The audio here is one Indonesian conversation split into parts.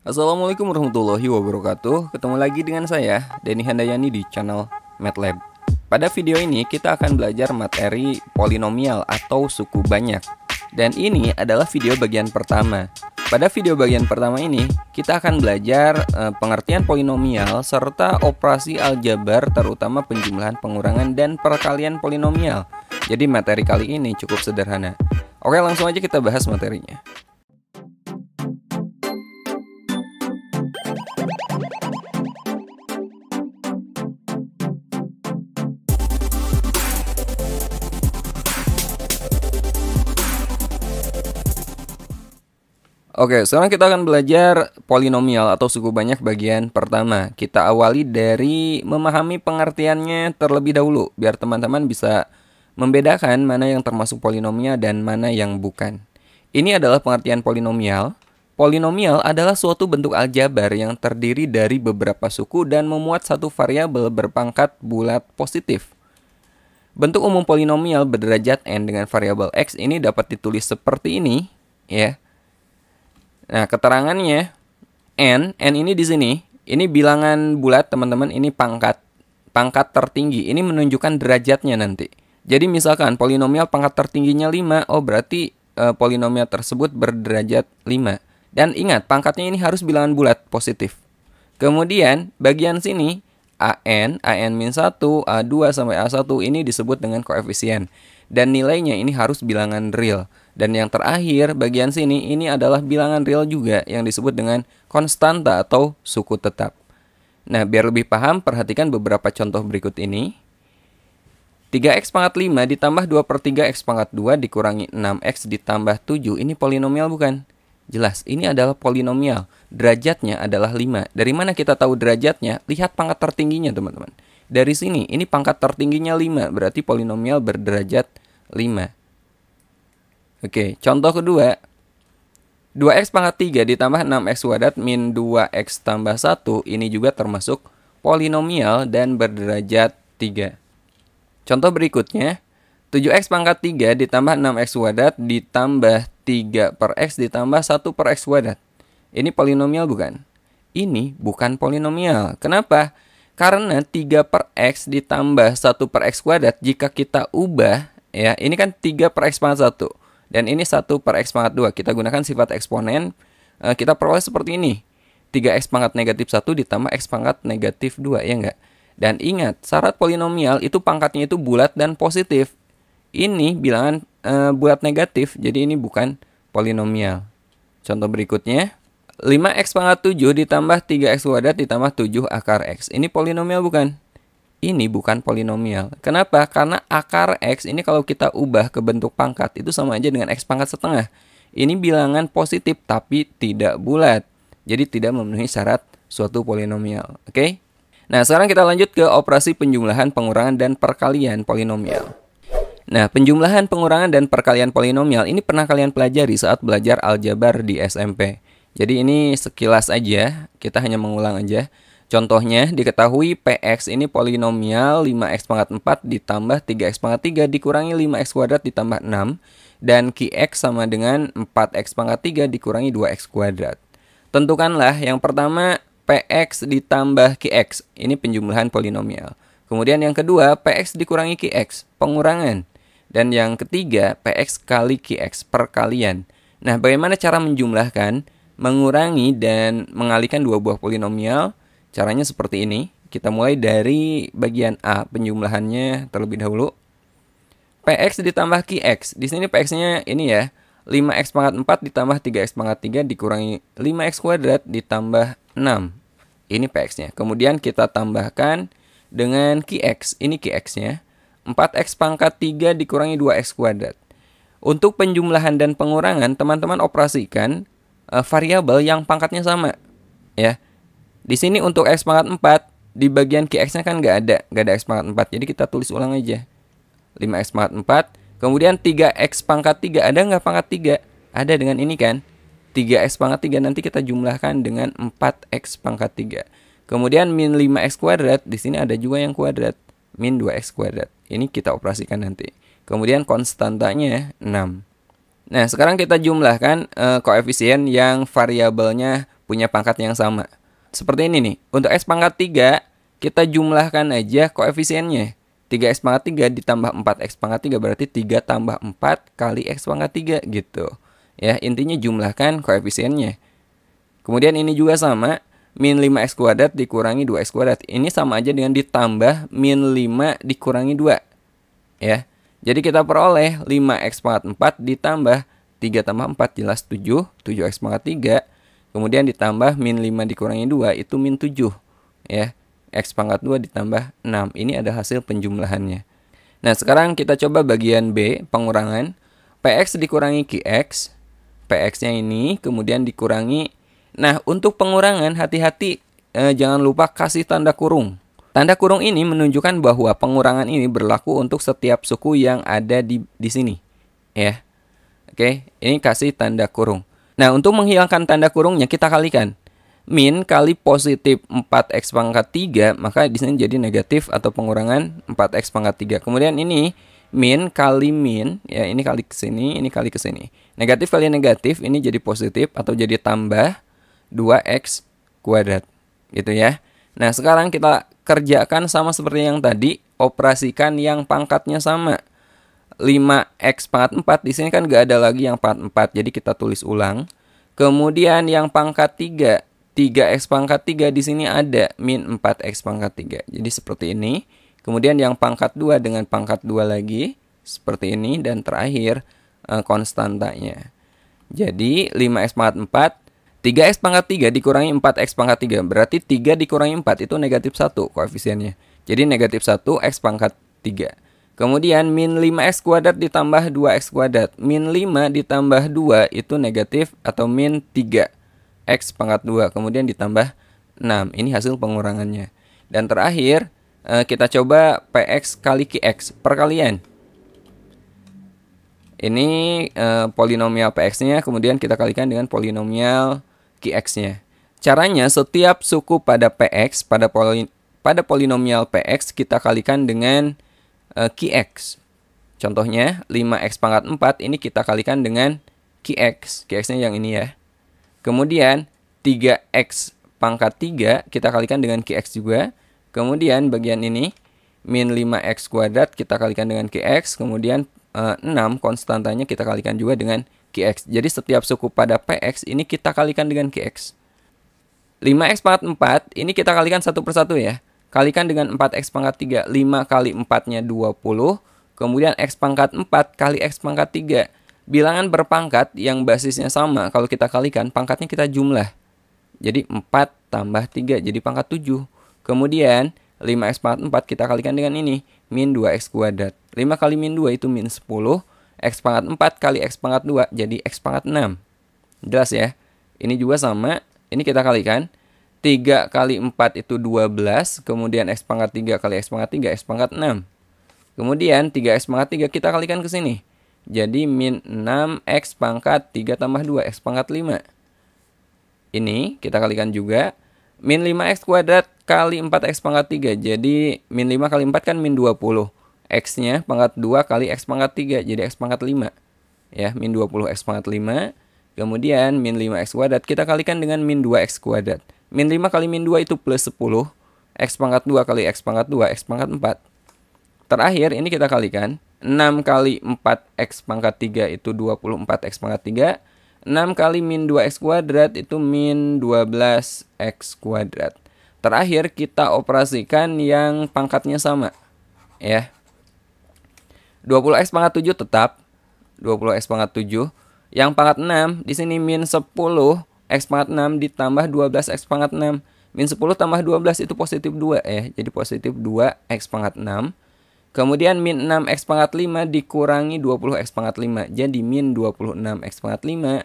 Assalamualaikum warahmatullahi wabarakatuh Ketemu lagi dengan saya, Denny Handayani di channel MATLAB Pada video ini kita akan belajar materi polinomial atau suku banyak Dan ini adalah video bagian pertama Pada video bagian pertama ini kita akan belajar eh, pengertian polinomial serta operasi aljabar terutama penjumlahan pengurangan dan perkalian polinomial jadi materi kali ini cukup sederhana. Oke, langsung aja kita bahas materinya. Oke, sekarang kita akan belajar polinomial atau suku banyak bagian pertama. Kita awali dari memahami pengertiannya terlebih dahulu, biar teman-teman bisa membedakan mana yang termasuk polinomial dan mana yang bukan. Ini adalah pengertian polinomial. Polinomial adalah suatu bentuk aljabar yang terdiri dari beberapa suku dan memuat satu variabel berpangkat bulat positif. Bentuk umum polinomial berderajat n dengan variabel x ini dapat ditulis seperti ini, ya Nah, keterangannya n, n ini di sini, ini bilangan bulat teman-teman, ini pangkat pangkat tertinggi. Ini menunjukkan derajatnya nanti. Jadi misalkan polinomial pangkat tertingginya 5, oh berarti e, polinomial tersebut berderajat 5. Dan ingat, pangkatnya ini harus bilangan bulat positif. Kemudian bagian sini AN, AN min 1, A2 sampai A1 ini disebut dengan koefisien dan nilainya ini harus bilangan real. Dan yang terakhir, bagian sini ini adalah bilangan real juga yang disebut dengan konstanta atau suku tetap. Nah, biar lebih paham, perhatikan beberapa contoh berikut ini. 3x pangkat 5 ditambah 2 per 3x pangkat 2 dikurangi 6x ditambah 7. Ini polinomial bukan? Jelas, ini adalah polinomial. Derajatnya adalah 5. Dari mana kita tahu derajatnya? Lihat pangkat tertingginya, teman-teman. Dari sini, ini pangkat tertingginya 5. Berarti polinomial berderajat 5. Oke, contoh kedua. 2x pangkat 3 ditambah 6x kuadrat min 2x tambah 1 ini juga termasuk polinomial dan berderajat 3. Contoh berikutnya, 7x pangkat 3 ditambah 6x kuadrat ditambah 3 per x ditambah 1 per x kuadrat. Ini polinomial bukan? Ini bukan polinomial. Kenapa? Karena 3 per x ditambah 1 per x kuadrat jika kita ubah, ya ini kan 3 per x pangkat 1 dan ini 1 per x pangkat 2. Kita gunakan sifat eksponen. Eh, kita peroleh seperti ini. 3x pangkat negatif 1 ditambah x pangkat negatif 2, ya enggak? Dan ingat, syarat polinomial itu pangkatnya itu bulat dan positif. Ini bilangan e, bulat negatif, jadi ini bukan polinomial. Contoh berikutnya, 5x pangkat 7 ditambah 3x kuadrat ditambah 7 akar x. Ini polinomial bukan? ini bukan polinomial. Kenapa? Karena akar X ini kalau kita ubah ke bentuk pangkat itu sama aja dengan X pangkat setengah. Ini bilangan positif tapi tidak bulat. Jadi tidak memenuhi syarat suatu polinomial. Oke? Nah, sekarang kita lanjut ke operasi penjumlahan, pengurangan, dan perkalian polinomial. Nah, penjumlahan, pengurangan, dan perkalian polinomial ini pernah kalian pelajari saat belajar aljabar di SMP. Jadi ini sekilas aja, kita hanya mengulang aja. Contohnya, diketahui Px ini polinomial 5x pangkat 4 ditambah 3x pangkat 3 dikurangi 5x kuadrat ditambah 6 dan Qx sama dengan 4x pangkat 3 dikurangi 2x kuadrat. Tentukanlah yang pertama Px ditambah Qx, ini penjumlahan polinomial. Kemudian yang kedua, Px dikurangi Qx, pengurangan. Dan yang ketiga, Px kali Qx, perkalian. Nah, bagaimana cara menjumlahkan, mengurangi, dan mengalihkan dua buah polinomial? Caranya seperti ini. Kita mulai dari bagian A, penjumlahannya terlebih dahulu. PX ditambah QX. Di sini PX-nya ini ya. 5x pangkat 4 ditambah 3x pangkat 3 dikurangi 5x kuadrat ditambah 6. Ini PX-nya. Kemudian kita tambahkan dengan QX. Ini QX-nya. 4x pangkat 3 dikurangi 2x kuadrat. Untuk penjumlahan dan pengurangan, teman-teman operasikan uh, variabel yang pangkatnya sama. Ya, di sini untuk x pangkat 4 di bagian QX-nya kan nggak ada, nggak ada x pangkat 4. Jadi kita tulis ulang aja. 5x pangkat 4. Kemudian 3x pangkat 3. Ada nggak pangkat 3? Ada dengan ini kan. 3x pangkat 3 nanti kita jumlahkan dengan 4x pangkat 3. Kemudian min 5x kuadrat. Di sini ada juga yang kuadrat. Min 2x kuadrat. Ini kita operasikan nanti. Kemudian konstantanya 6. Nah, sekarang kita jumlahkan e, koefisien yang variabelnya punya pangkat yang sama seperti ini nih. Untuk S pangkat 3, kita jumlahkan aja koefisiennya. 3X pangkat 3 ditambah 4X pangkat 3 berarti 3 tambah 4 kali X pangkat 3 gitu. Ya, intinya jumlahkan koefisiennya. Kemudian ini juga sama, min 5X kuadrat dikurangi 2X kuadrat. Ini sama aja dengan ditambah min 5 dikurangi 2. Ya, jadi kita peroleh 5X pangkat 4 ditambah 3 tambah 4 jelas 7, 7X pangkat 3 Kemudian ditambah min 5 dikurangi 2 itu min 7 ya. X pangkat 2 ditambah 6. Ini ada hasil penjumlahannya. Nah sekarang kita coba bagian B pengurangan. PX dikurangi QX. PX-nya ini kemudian dikurangi. Nah untuk pengurangan hati-hati eh, jangan lupa kasih tanda kurung. Tanda kurung ini menunjukkan bahwa pengurangan ini berlaku untuk setiap suku yang ada di, di sini. Ya. Oke, ini kasih tanda kurung. Nah, untuk menghilangkan tanda kurungnya kita kalikan. Min kali positif 4x pangkat 3, maka di sini jadi negatif atau pengurangan 4x pangkat 3. Kemudian ini min kali min, ya ini kali ke sini, ini kali ke sini. Negatif kali negatif ini jadi positif atau jadi tambah 2x kuadrat. Gitu ya. Nah, sekarang kita kerjakan sama seperti yang tadi, operasikan yang pangkatnya sama. 5x pangkat 4 di sini kan gak ada lagi yang pangkat 4 jadi kita tulis ulang. Kemudian yang pangkat 3 3x pangkat 3 di sini ada min 4x pangkat 3. Jadi seperti ini. Kemudian yang pangkat 2 dengan pangkat 2 lagi seperti ini dan terakhir eh, konstantanya. Jadi 5x pangkat 4 3x pangkat 3 dikurangi 4x pangkat 3 berarti 3 dikurangi 4 itu negatif 1 koefisiennya. Jadi negatif 1 x pangkat 3. Kemudian min 5x kuadrat ditambah 2x kuadrat. Min 5 ditambah 2 itu negatif atau min 3. X pangkat 2. Kemudian ditambah 6. Ini hasil pengurangannya. Dan terakhir, eh, kita coba PX kali QX. Perkalian. Ini eh, polinomial PX-nya. Kemudian kita kalikan dengan polinomial QX-nya. Caranya, setiap suku pada PX, pada, poli, pada polinomial PX, kita kalikan dengan Eh, kx, Contohnya 5X pangkat 4 ini kita kalikan dengan kx, QX-nya yang ini ya. Kemudian 3X pangkat 3 kita kalikan dengan kx juga. Kemudian bagian ini min 5X kuadrat kita kalikan dengan kx. Kemudian 6 eh, konstantanya kita kalikan juga dengan kx. Jadi setiap suku pada PX ini kita kalikan dengan kx. 5X pangkat 4 ini kita kalikan satu persatu ya. Kalikan dengan 4x pangkat 3, 5 kali 4-nya 20. Kemudian x pangkat 4 kali x pangkat 3. Bilangan berpangkat yang basisnya sama, kalau kita kalikan, pangkatnya kita jumlah. Jadi 4 tambah 3, jadi pangkat 7. Kemudian 5x pangkat 4 kita kalikan dengan ini, min 2x kuadrat. 5 kali min 2 itu min 10. X pangkat 4 kali X pangkat 2, jadi X pangkat 6. Jelas ya? Ini juga sama, ini kita kalikan. 3 kali 4 itu 12, kemudian X pangkat 3 kali X pangkat 3, X pangkat 6. Kemudian 3X pangkat 3 kita kalikan ke sini. Jadi min 6X pangkat 3 tambah 2X pangkat 5. Ini kita kalikan juga. Min 5X kuadrat kali 4X pangkat 3. Jadi min 5 kali 4 kan min 20. X-nya pangkat 2 kali X pangkat 3. Jadi X pangkat 5. Ya, min 20X pangkat 5. Kemudian min 5X kuadrat kita kalikan dengan min 2X kuadrat. Min 5 kali min 2 itu plus 10. X pangkat 2 kali X pangkat 2, X pangkat 4. Terakhir ini kita kalikan. 6 kali 4X pangkat 3 itu 24X pangkat 3. 6 kali min 2X kuadrat itu min 12X kuadrat. Terakhir kita operasikan yang pangkatnya sama. Ya. 20X pangkat 7 tetap. 20X pangkat 7. Yang pangkat 6 di sini min 10 X pangkat 6 ditambah 12 X pangkat 6. Min 10 tambah 12 itu positif 2 ya. Eh, jadi positif 2 X pangkat 6. Kemudian min 6 X pangkat 5 dikurangi 20 X pangkat 5. Jadi min 26 X pangkat 5.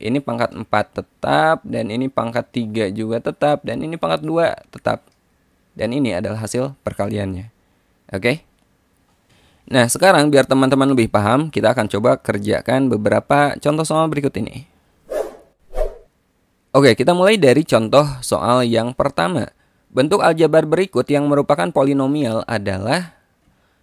Ini pangkat 4 tetap. Dan ini pangkat 3 juga tetap. Dan ini pangkat 2 tetap. Dan ini adalah hasil perkaliannya. Oke. Nah, sekarang biar teman-teman lebih paham, kita akan coba kerjakan beberapa contoh soal berikut ini. Oke, kita mulai dari contoh soal yang pertama. Bentuk aljabar berikut yang merupakan polinomial adalah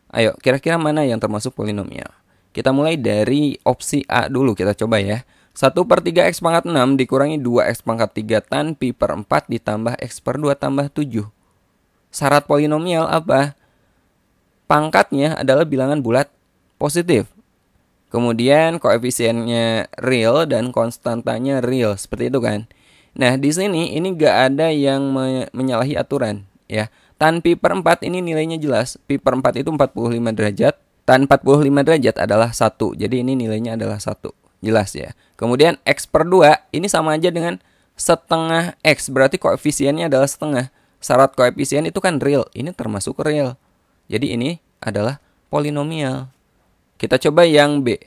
Ayo, kira-kira mana yang termasuk polinomial? Kita mulai dari opsi A dulu, kita coba ya. 1 per 3x pangkat 6 dikurangi 2x pangkat 3 tan pi per 4 ditambah x per 2 tambah 7. Syarat polinomial apa? Pangkatnya adalah bilangan bulat positif. Kemudian koefisiennya real dan konstantanya real, seperti itu kan. Nah, di sini ini gak ada yang me menyalahi aturan ya. Tan pi per 4 ini nilainya jelas. Pi per 4 itu 45 derajat. Tan 45 derajat adalah satu. Jadi ini nilainya adalah satu Jelas ya. Kemudian X per 2 ini sama aja dengan setengah X. Berarti koefisiennya adalah setengah. Syarat koefisien itu kan real. Ini termasuk real. Jadi ini adalah polinomial. Kita coba yang B.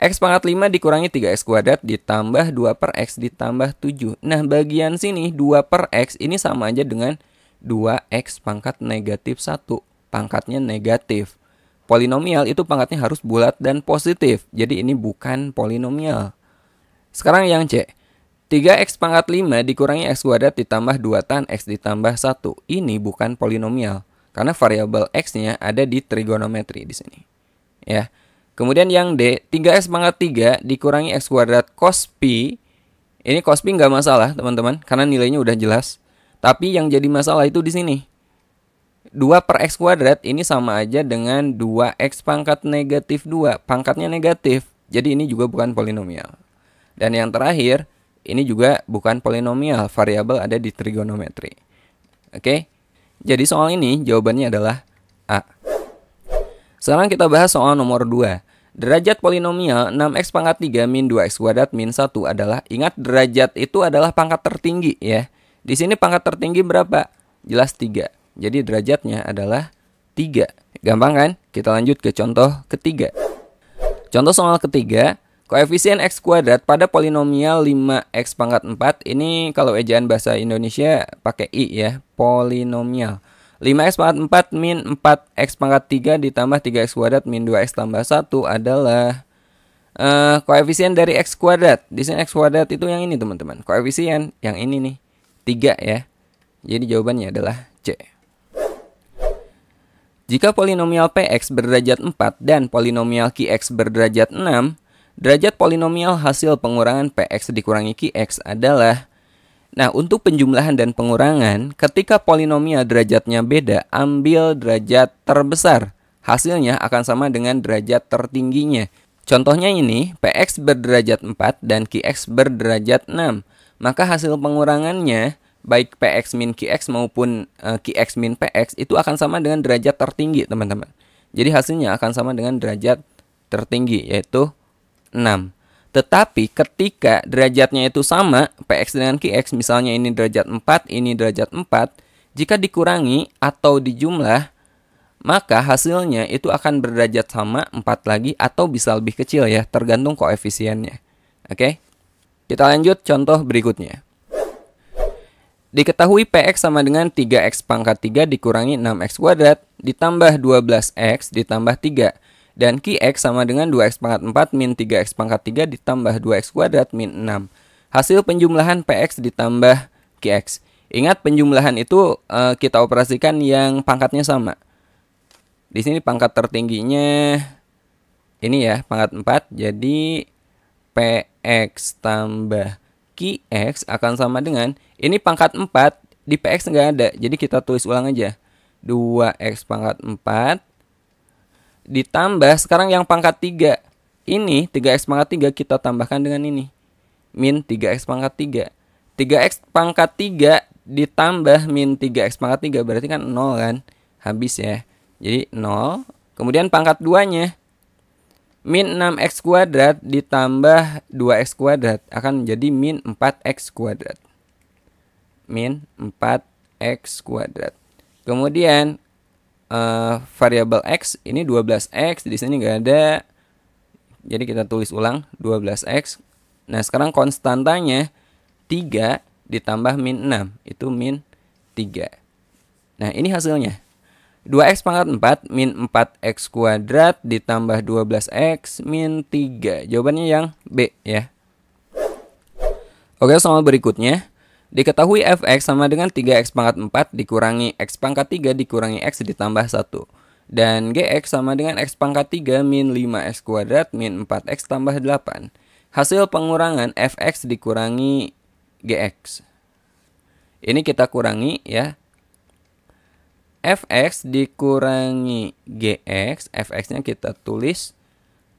X pangkat 5 dikurangi 3X kuadrat ditambah 2 per X ditambah 7. Nah, bagian sini 2 per X ini sama aja dengan 2X pangkat negatif 1. Pangkatnya negatif. Polinomial itu pangkatnya harus bulat dan positif. Jadi ini bukan polinomial. Sekarang yang C. 3x pangkat 5 dikurangi x kuadrat ditambah 2 tan x ditambah 1. Ini bukan polinomial karena variabel x-nya ada di trigonometri di sini. Ya. Kemudian yang D, 3x pangkat 3 dikurangi x kuadrat cos pi. Ini cos pi nggak masalah, teman-teman, karena nilainya udah jelas. Tapi yang jadi masalah itu di sini. 2 per x kuadrat ini sama aja dengan 2x pangkat negatif 2. Pangkatnya negatif, jadi ini juga bukan polinomial. Dan yang terakhir, ini juga bukan polinomial, variabel ada di trigonometri. Oke, jadi soal ini jawabannya adalah A. Sekarang kita bahas soal nomor 2. Derajat polinomial 6x pangkat 3 min 2x kuadrat min 1 adalah Ingat derajat itu adalah pangkat tertinggi ya Di sini pangkat tertinggi berapa? Jelas 3 Jadi derajatnya adalah 3 Gampang kan? Kita lanjut ke contoh ketiga Contoh soal ketiga Koefisien x kuadrat pada polinomial 5x pangkat 4 Ini kalau ejaan bahasa Indonesia pakai i ya Polinomial 5x pangkat 4 min 4x pangkat 3 ditambah 3x kuadrat min 2x tambah 1 adalah uh, koefisien dari x kuadrat. Di sini x kuadrat itu yang ini teman-teman. Koefisien yang ini nih 3 ya. Jadi jawabannya adalah C. Jika polinomial px berderajat 4 dan polinomial qx berderajat 6, derajat polinomial hasil pengurangan px dikurangi qx adalah Nah, untuk penjumlahan dan pengurangan, ketika polinomial derajatnya beda, ambil derajat terbesar. Hasilnya akan sama dengan derajat tertingginya. Contohnya ini, Px berderajat 4 dan Qx berderajat 6. Maka hasil pengurangannya, baik Px min Qx maupun eh, Qx min Px, itu akan sama dengan derajat tertinggi, teman-teman. Jadi hasilnya akan sama dengan derajat tertinggi, yaitu 6. Tetapi ketika derajatnya itu sama, PX dengan QX, misalnya ini derajat 4, ini derajat 4, jika dikurangi atau dijumlah, maka hasilnya itu akan berderajat sama 4 lagi atau bisa lebih kecil ya, tergantung koefisiennya. Oke? Kita lanjut contoh berikutnya. Diketahui PX sama dengan 3X pangkat 3 dikurangi 6X kuadrat ditambah 12X ditambah 3 dan Qx sama dengan 2x pangkat 4 min 3x pangkat 3 ditambah 2x kuadrat min 6. Hasil penjumlahan Px ditambah Qx. Ingat penjumlahan itu e, kita operasikan yang pangkatnya sama. Di sini pangkat tertingginya ini ya, pangkat 4. Jadi Px tambah Qx akan sama dengan ini pangkat 4 di Px nggak ada. Jadi kita tulis ulang aja. 2x pangkat 4 Ditambah sekarang yang pangkat 3 Ini 3x pangkat 3 kita tambahkan dengan ini Min 3x pangkat 3 3x pangkat 3 ditambah min 3x pangkat 3 berarti kan 0 kan Habis ya Jadi 0 Kemudian pangkat 2 nya Min 6x kuadrat ditambah 2x kuadrat akan menjadi min 4x kuadrat. Min 4x kuadrat. Kemudian uh, eh, variabel x ini 12x di sini nggak ada jadi kita tulis ulang 12x nah sekarang konstantanya 3 ditambah min 6 itu min 3 nah ini hasilnya 2x pangkat 4 min 4x kuadrat ditambah 12x min 3 jawabannya yang B ya Oke soal berikutnya Diketahui fx sama dengan 3x pangkat 4 dikurangi x pangkat 3 dikurangi x ditambah 1. Dan gx sama dengan x pangkat 3 min 5x kuadrat min 4x tambah 8. Hasil pengurangan fx dikurangi gx. Ini kita kurangi ya. fx dikurangi gx, fx-nya kita tulis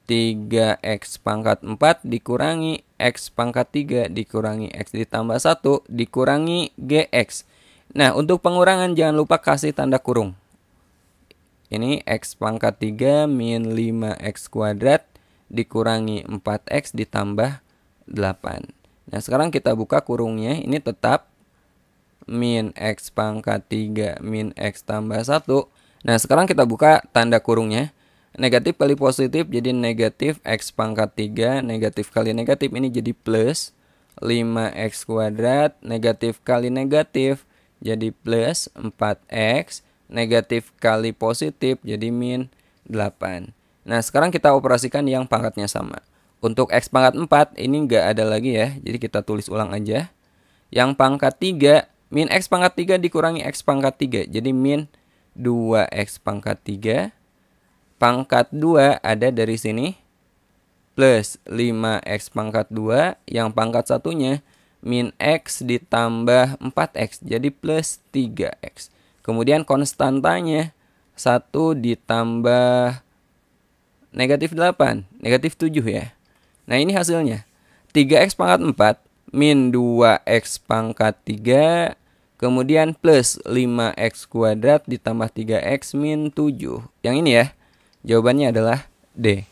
3x pangkat 4 dikurangi X pangkat 3 dikurangi X ditambah 1 dikurangi GX. Nah, untuk pengurangan jangan lupa kasih tanda kurung. Ini X pangkat 3 min 5X kuadrat dikurangi 4X ditambah 8. Nah, sekarang kita buka kurungnya. Ini tetap min X pangkat 3 min X tambah 1. Nah, sekarang kita buka tanda kurungnya negatif kali positif jadi negatif x pangkat 3 negatif kali negatif ini jadi plus 5x kuadrat negatif kali negatif jadi plus 4x negatif kali positif jadi min 8 nah sekarang kita operasikan yang pangkatnya sama untuk x pangkat 4 ini nggak ada lagi ya jadi kita tulis ulang aja yang pangkat 3 min x pangkat 3 dikurangi x pangkat 3 jadi min 2x pangkat 3 pangkat 2 ada dari sini plus 5x pangkat 2 yang pangkat satunya min x ditambah 4x jadi plus 3x. Kemudian konstantanya 1 ditambah negatif 8, negatif 7 ya. Nah ini hasilnya 3x pangkat 4 min 2x pangkat 3 kemudian plus 5x kuadrat ditambah 3x min 7. Yang ini ya. Jawabannya adalah D.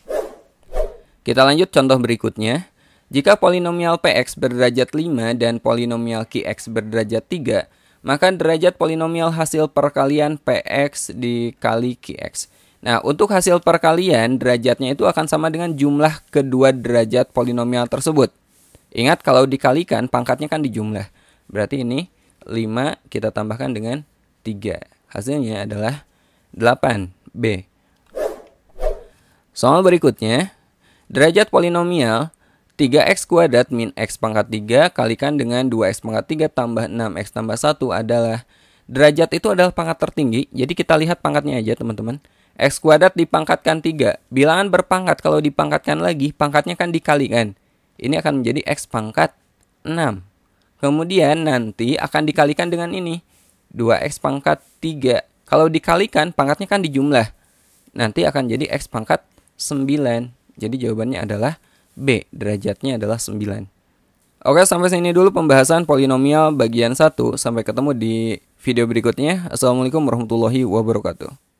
Kita lanjut contoh berikutnya. Jika polinomial Px berderajat 5 dan polinomial Qx berderajat 3, maka derajat polinomial hasil perkalian Px dikali Qx. Nah, untuk hasil perkalian, derajatnya itu akan sama dengan jumlah kedua derajat polinomial tersebut. Ingat, kalau dikalikan, pangkatnya kan dijumlah. Berarti ini 5 kita tambahkan dengan 3. Hasilnya adalah 8B. Soal berikutnya, derajat polinomial 3x kuadrat min x pangkat 3 kalikan dengan 2x pangkat 3 tambah 6x tambah 1 adalah derajat itu adalah pangkat tertinggi. Jadi kita lihat pangkatnya aja teman-teman. X kuadrat dipangkatkan 3. Bilangan berpangkat kalau dipangkatkan lagi, pangkatnya kan dikalikan. Ini akan menjadi x pangkat 6. Kemudian nanti akan dikalikan dengan ini. 2x pangkat 3. Kalau dikalikan, pangkatnya kan dijumlah. Nanti akan jadi x pangkat 9. Jadi jawabannya adalah B. Derajatnya adalah 9. Oke, sampai sini dulu pembahasan polinomial bagian 1. Sampai ketemu di video berikutnya. Assalamualaikum warahmatullahi wabarakatuh.